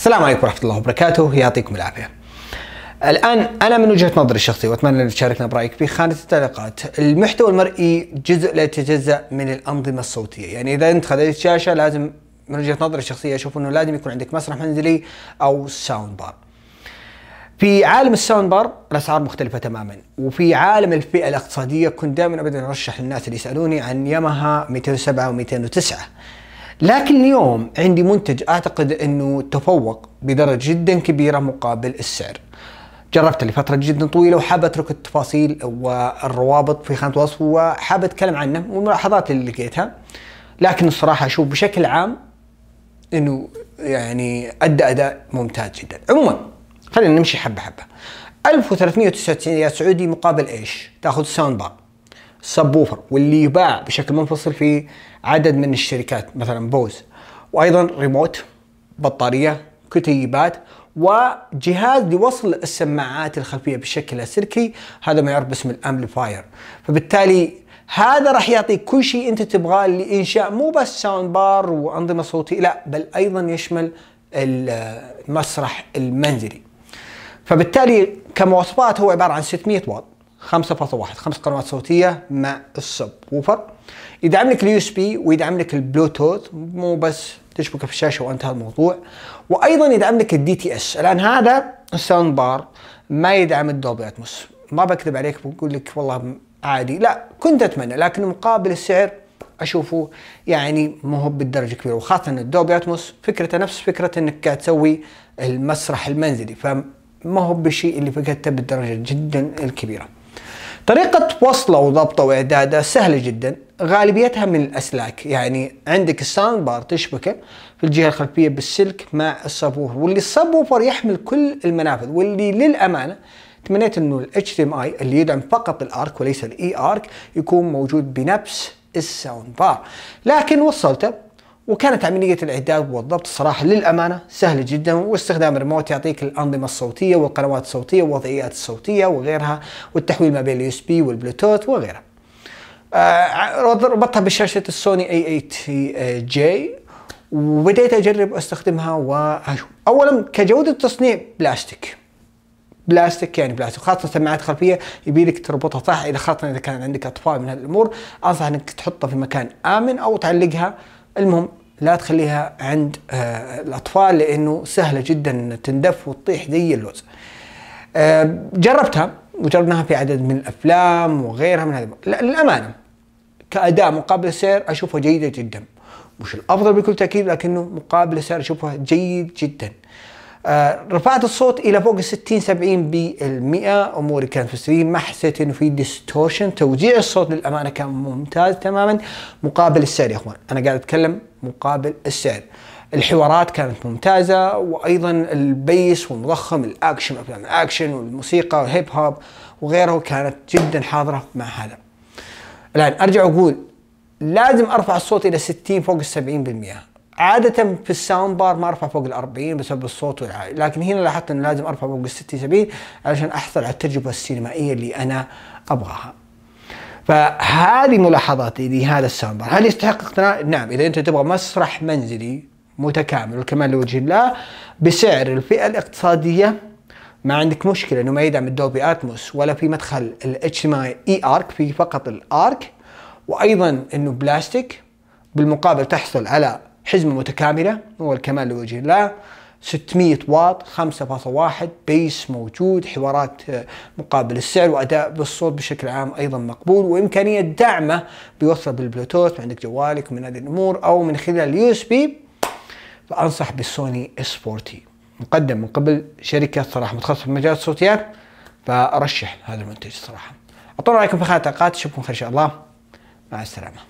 السلام عليكم ورحمه الله وبركاته يعطيكم العافيه الان انا من وجهه نظري الشخصيه واتمنى ان تشاركنا برايك في خانه التعليقات، المحتوى المرئي جزء لا يتجزا من الانظمه الصوتيه، يعني اذا انت خذيت شاشه لازم من وجهه نظري الشخصيه اشوف انه لازم يكون عندك مسرح منزلي او ساوند بار. في عالم الساوند بار الاسعار مختلفه تماما، وفي عالم الفئه الاقتصاديه كنت دائما ابدا ارشح للناس اللي يسالوني عن ياماها 207 و209. لكن اليوم عندي منتج اعتقد انه تفوق بدرجه جدا كبيره مقابل السعر جربته لفترة جدا طويلة وحاب اترك التفاصيل والروابط في خانة الوصف وحاب اتكلم عنه والملاحظات اللي لقيتها لكن الصراحة اشوف بشكل عام انه يعني ادى اداء ممتاز جدا عموما خلينا نمشي حبة حبة 1399 ريال سعودي مقابل ايش؟ تاخذ ساوند بار سب ووفر واللي يباع بشكل منفصل في عدد من الشركات مثلا بوز وايضا ريموت بطاريه كتيبات وجهاز لوصل السماعات الخلفيه بشكل لاسلكي هذا ما يعرف باسم الامبليفاير فبالتالي هذا راح يعطيك كل شيء انت تبغاه لانشاء مو بس ساوند بار وانظمه صوتيه لا بل ايضا يشمل المسرح المنزلي فبالتالي كمواصفات هو عباره عن 600 واط 5.1 خمس قنوات صوتيه مع السب ووفر يدعم لك اليو اس بي ويدعم لك البلوتوث مو بس تشبكه في الشاشه وانتهى الموضوع وايضا يدعم لك الدي تي اس الان هذا الساوند بار ما يدعم الدولبي اتموس ما بكذب عليك بقول لك والله عادي لا كنت اتمنى لكن مقابل السعر اشوفه يعني ما هو بالدرجه كبيره وخاصه ان الدوبي اتموس فكرته نفس فكره انك قاعد تسوي المسرح المنزلي فما هو بالشيء اللي فكرته بالدرجه جدا الكبيره طريقة وصله وضبطه وإعداده سهلة جدا غالبيتها من الأسلاك يعني عندك الساوند بار تشبكه في الجهة الخلفية بالسلك مع السبوفر واللي السبوفر يحمل كل المنافذ واللي للأمانة تمنيت انه ال HDMI اللي يدعم فقط الارك وليس الاي ارك e يكون موجود بنفس الساوند بار لكن وصلته وكانت عملية الإعداد والضبط صراحة للأمانة سهلة جدا واستخدام الريموت يعطيك الأنظمة الصوتية والقنوات الصوتية والوضعيات الصوتية وغيرها والتحويل ما بين اليو اس بي والبلوتوث وغيرها. آه ربطتها بشاشة السوني اي 8 جي وبديت أجرب أستخدمها وأشوف أولا كجودة تصنيع بلاستيك بلاستيك يعني بلاستيك خاصة سماعات خلفية يبي لك تربطها صح إذا خاصة إذا كان عندك أطفال من هالأمور أنصح أنك تحطها في مكان آمن أو تعلقها المهم لا تخليها عند آه، الأطفال لأنه سهلة جدا تندف وتطيح زي اللوز آه، جربتها وجربناها في عدد من الأفلام وغيرها من هذا للأمانة كأداء مقابل السعر أشوفها جيدة جدا مش الأفضل بكل تأكيد لكنه مقابل السعر أشوفها جيد جدا آه، رفعت الصوت الى فوق ال 60 70% اموري كانت في السليم ما حسيت انه في ديستورشن توزيع الصوت للامانه كان ممتاز تماما مقابل السعر يا اخوان انا قاعد اتكلم مقابل السعر الحوارات كانت ممتازة وأيضا البيس والمضخم الأكشن أفلام الأكشن والموسيقى والهيب هوب وغيره كانت جدا حاضرة مع هذا الآن أرجع أقول لازم أرفع الصوت إلى 60 فوق السبعين بالمئة عادة في الساوند بار ما ارفع فوق ال 40 بسبب الصوت والعالي. لكن هنا لاحظت ان لازم ارفع فوق ال 60 70 علشان احصل على التجربة السينمائية اللي انا ابغاها. فهذه ملاحظاتي لهذا الساوند بار، هل يستحق اقتناء؟ نعم اذا انت تبغى مسرح منزلي متكامل والكمال لوجه الله بسعر الفئة الاقتصادية ما عندك مشكلة انه ما يدعم الدوبي اتموس ولا في مدخل ال HDMI اي ارك في فقط الارك وايضا انه بلاستيك بالمقابل تحصل على حزمة متكاملة هو الكمال لوجه الله 600 واط 5.1 بيس موجود حوارات آه، مقابل السعر واداء بالصوت بشكل عام ايضا مقبول وامكانيه دعمه بيوصل بالبلوتوث من عندك جوالك من هذه الامور او من خلال اليو اس بي فانصح بالسوني اس 40 مقدم من قبل شركه صراحه متخصصه في مجال الصوتيات فارشح هذا المنتج صراحه اعطونا رايكم في خلال التعليقات اشوفكم خير ان شاء الله مع السلامه